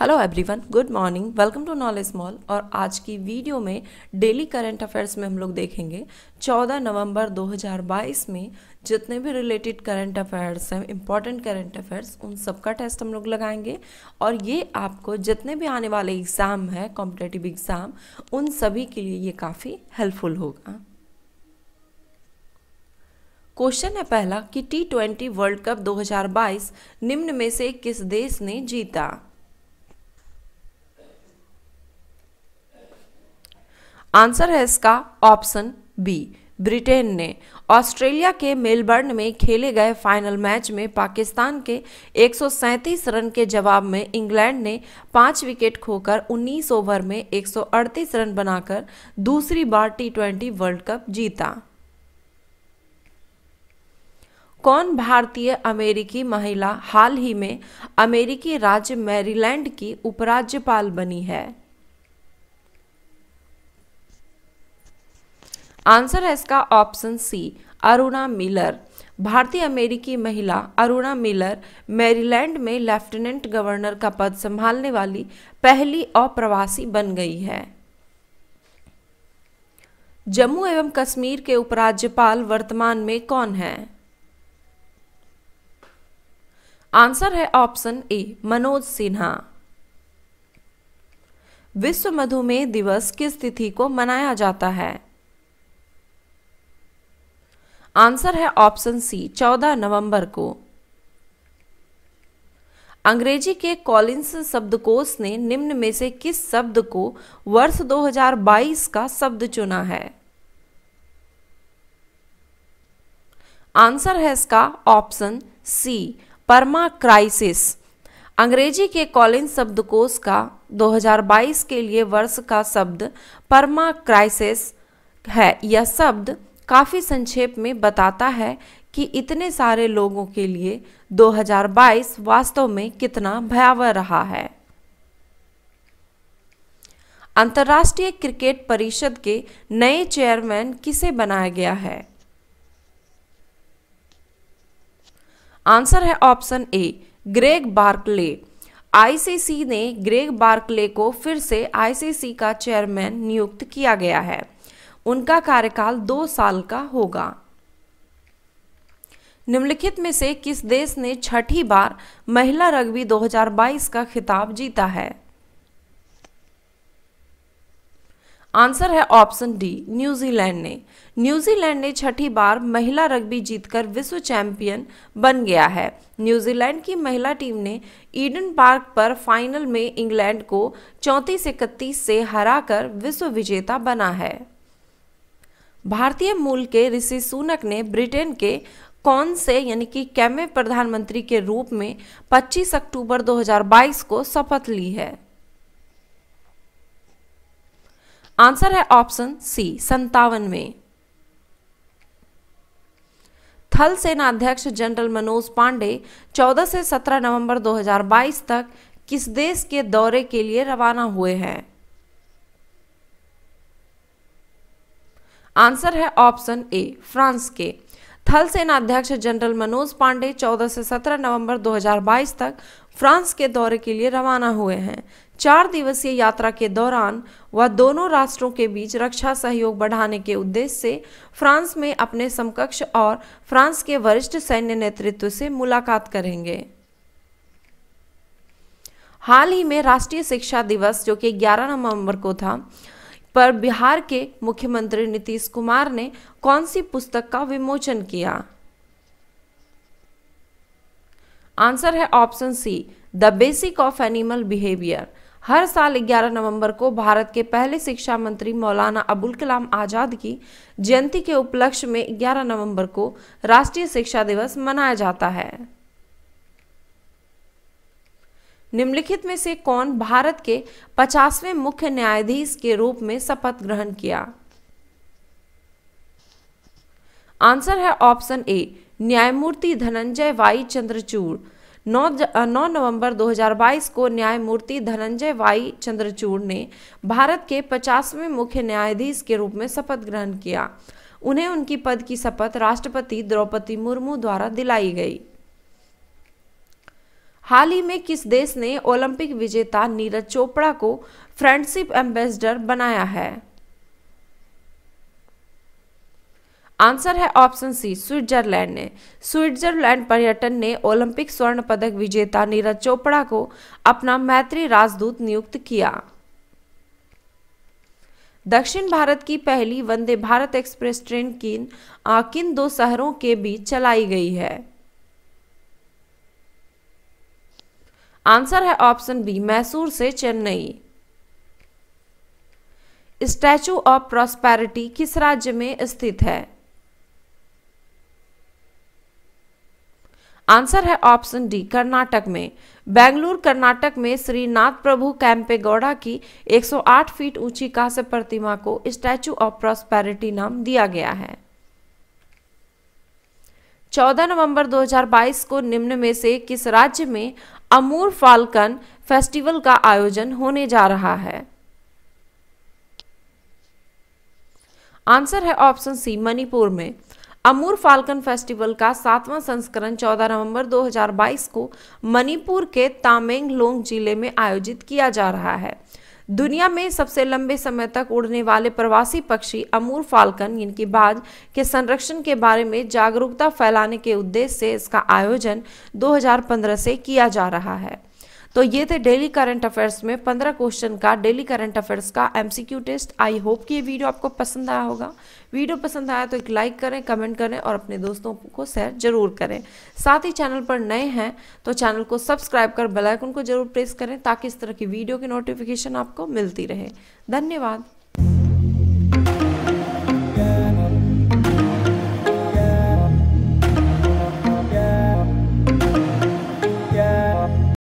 hello everyone good morning welcome to knowledge mall और आज की वीडियो में डेली करंट अफेयर्स में हम लोग देखेंगे 14 नवंबर 2022 में जितने भी रिलेटेड करंट अफेयर्स हैं इंपॉर्टेंट करंट अफेयर्स उन सबका टेस्ट हम लोग लगाएंगे और ये आपको जितने भी आने वाले एग्ज़ाम हैं कॉम्पिटेटिव एग्ज़ाम उन सभी के लिए ये काफ़ी हेल्पफुल होगा क्वेश्चन है पहला कि टी ट्वेंटी वर्ल्ड कप 2022 निम्न में से किस देश ने जीता आंसर है इसका ऑप्शन बी ब्रिटेन ने ऑस्ट्रेलिया के मेलबर्न में खेले गए फाइनल मैच में पाकिस्तान के 137 रन के जवाब में इंग्लैंड ने पांच विकेट खोकर 19 ओवर में 138 रन बनाकर दूसरी बार टी वर्ल्ड कप जीता कौन भारतीय अमेरिकी महिला हाल ही में अमेरिकी राज्य मैरीलैंड की उपराज्यपाल बनी है आंसर है इसका ऑप्शन सी अरुणा मिलर भारतीय अमेरिकी महिला अरुणा मिलर मैरीलैंड में लेफ्टिनेंट गवर्नर का पद संभालने वाली पहली अप्रवासी बन गई है जम्मू एवं कश्मीर के उपराज्यपाल वर्तमान में कौन है आंसर है ऑप्शन ए मनोज सिन्हा विश्व मधुमेह दिवस किस तिथि को मनाया जाता है आंसर है ऑप्शन सी 14 नवंबर को अंग्रेजी के कॉलिंस शब्दकोश ने निम्न में से किस शब्द को वर्ष 2022 का शब्द चुना है आंसर है इसका ऑप्शन सी परमा क्राइसिस अंग्रेजी के कॉलिंस शब्दकोश का 2022 के लिए वर्ष का शब्द परमा क्राइसिस है यह शब्द काफ़ी संक्षेप में बताता है कि इतने सारे लोगों के लिए 2022 वास्तव में कितना भयावह रहा है अंतर्राष्ट्रीय क्रिकेट परिषद के नए चेयरमैन किसे बनाया गया है आंसर है option A Greg Barclay ICC ने ग्रेग बार्कले को फिर से आईसीसी का चेयरमैन नियुक्त किया गया है उनका कार्यकाल दो साल का होगा निम्नलिखित में से किस देश ने छठी बार महिला रग्बी 2022 का खिताब जीता है आंसर है ऑप्शन डी न्यूजीलैंड ने न्यूजीलैंड ने छठी बार महिला रग्बी जीतकर विश्व चैंपियन बन गया है न्यूजीलैंड की महिला टीम ने ईडन पार्क पर फाइनल में इंग्लैंड को चौंतीस इकतीस से हराकर विश्व विजेता बना है भारतीय मूल के ऋषि सुनक ने ब्रिटेन के कौन से यानी कि कैमे प्रधानमंत्री के रूप में 25 अक्टूबर 2022 को शपथ ली है आंसर है ऑप्शन सी संतावन में थल सेना अध्यक्ष जनरल मनोज पांडे 14 से 17 नवंबर 2022 तक किस देश के दौरे के लिए रवाना हुए हैं आंसर है ऑप्शन ए फ्रांस के थल सेना अध्यक्ष जनरल मनोज पांडे 14 से 17 नवंबर 2022 तक फ्रांस के दौरे के लिए रवाना हुए हैं चार दिवसीय यात्रा के दौरान वह दोनों राष्ट्रों के बीच रक्षा सहयोग बढ़ाने के उद्देश्य से फ्रांस में अपने समकक्ष और फ्रांस के वरिष्ठ सैन्य नेतृत्व से मुलाकात करेंगे हाल ही में राष्ट्रीय शिक्षा दिवस जो कि 11 नवंबर को था पर बिहार के मुख्यमंत्री नीतीश कुमार ने कौन सी पुस्तक का विमोचन किया आंसर है option C the basic of animal behaviour हर साल 11 नवंबर को भारत के पहले शिक्षा मंत्री मौलाना अबुल कलाम आज़ाद की जयंती के उपलक्ष्य में 11 नवंबर को राष्ट्रीय शिक्षा दिवस मनाया जाता है निम्नलिखित में से कौन भारत के पचासवें मुख्य न्यायाधीश के रूप में शपथ ग्रहण किया आंसर है ऑप्शन ए न्यायमूर्ति धनंजय वाई चंद्रचूड़ 9 नौ नवंबर 2022 को न्यायमूर्ति धनंजय वाई चंद्रचूड़ ने भारत के 50वें मुख्य न्यायाधीश के रूप में शपथ ग्रहण किया उन्हें उनकी पद की शपथ राष्ट्रपति द्रौपदी मुर्मू द्वारा दिलाई गई हाल ही में किस देश ने ओलंपिक विजेता नीरज चोपड़ा को फ्रेंडशिप एम्बेसडर बनाया है आंसर है ऑप्शन सी स्विट्जरलैंड ने स्विट्जरलैंड पर्यटन ने ओलंपिक स्वर्ण पदक विजेता नीरज चोपड़ा को अपना मैत्री राजदूत नियुक्त किया दक्षिण भारत की पहली वंदे भारत एक्सप्रेस ट्रेन किन किन दो शहरों के बीच चलाई गई है आंसर है ऑप्शन बी मैसूर से चेन्नई स्टैचू ऑफ प्रॉस्पैरिटी किस राज्य में स्थित है आंसर है ऑप्शन डी कर्नाटक में बेंगलुरु कर्नाटक में श्री नाथ प्रभु कैंपेगौड़ा की 108 फीट ऊंची कांस्य प्रतिमा को स्टैचू ऑफ प्रॉस्पैरिटी नाम दिया गया है 14 नवंबर 2022 को निम्न में से किस राज्य में अमूर फाल्कन फेस्टिवल का आयोजन होने जा रहा है आंसर है ऑप्शन सी मणिपुर में अमूर फाल्कन फेस्टिवल का सातवां संस्करण 14 नवंबर 2022 को मणिपुर के तामेंगलोंग जिले में आयोजित किया जा रहा है दुनिया में सबसे लंबे समय तक उड़ने वाले प्रवासी पक्षी अमूर फाल्कन इनकी बाज के संरक्षण के बारे में जागरूकता फैलाने के उद्देश्य से इसका आयोजन 2015 से किया जा रहा है तो ये थे डेली करंट अफेयर्स में पंद्रह क्वेश्चन का डेली करंट अफेयर्स का एमसीक्यू टेस्ट आई होप कि ये वीडियो आपको पसंद आया होगा वीडियो पसंद आया तो एक लाइक करें कमेंट करें और अपने दोस्तों को शेयर जरूर करें साथ ही चैनल पर नए हैं तो चैनल को सब्सक्राइब कर बेलाइकन को जरूर प्रेस करें ताकि इस तरह की वीडियो की नोटिफिकेशन आपको मिलती रहे धन्यवाद